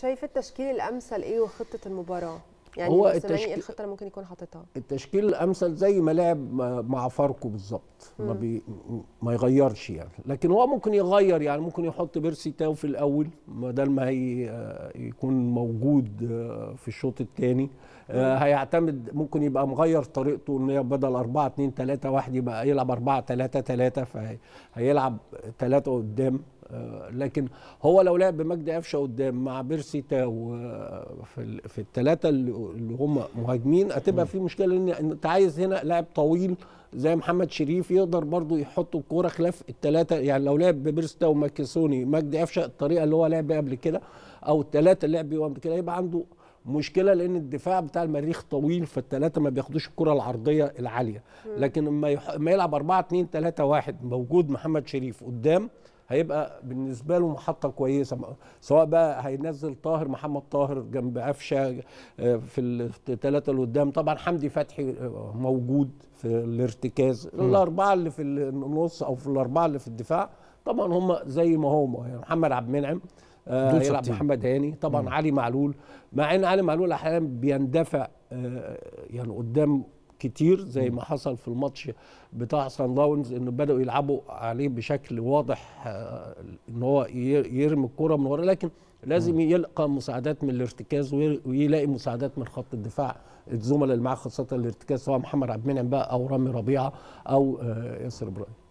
شايف التشكيل الامثل ايه وخطه المباراه يعني هو التشكيل ايه الخطه اللي ممكن يكون حاططها التشكيل الامثل زي ما لعب مع فاركو بالظبط ما بي ما يغيرش يعني لكن هو ممكن يغير يعني ممكن يحط بيرسي تاو في الاول بدل ما هي يكون موجود آه، في الشوط الثاني آه، هيعتمد ممكن يبقى مغير طريقته ان هي بدل 4 2 3 1 يبقى يلعب 4 3 3 فهيلعب 3 قدام آه، لكن هو لو لعب بمجدي قفشه قدام مع بيرسي تاو آه، في في الثلاثه اللي هم مهاجمين هتبقى في مشكله ان انت عايز هنا لاعب طويل زي محمد شريف يقدر برضه يحط الكوره خلاف الثلاثه يعني لو لعب ببيرستا وماكيسوني مجدي قفشه الطريقه اللي هو لعب بيها قبل كده او الثلاثه اللي لعب بيها قبل كده يبقى عنده مشكله لان الدفاع بتاع المريخ طويل فالثلاثه ما بياخدوش الكره العرضيه العاليه لكن لما يلعب 4 2 3 1 موجود محمد شريف قدام هيبقى بالنسبه له محطه كويسه سواء بقى هينزل طاهر محمد طاهر جنب عفشه آه، في الثلاثه اللي قدام طبعا حمدي فتحي آه، موجود في الارتكاز الاربعه اللي في النص او في الاربعه اللي في الدفاع طبعا هم زي ما هم يعني محمد عبد المنعم آه محمد هاني طبعا مم. علي معلول مع ان علي معلول احيانا بيندفع آه يعني قدام كتير زي ما حصل في الماتش بتاع سان داونز انه بداوا يلعبوا عليه بشكل واضح آه، ان هو يرمي الكره من ورا لكن لازم يلقى مساعدات من الارتكاز ويلاقي مساعدات من خط الدفاع الزملاء اللي معاه خاصه الارتكاز سواء محمد عبد المنعم بقى او رامي ربيعه او آه، ياسر ابراهيم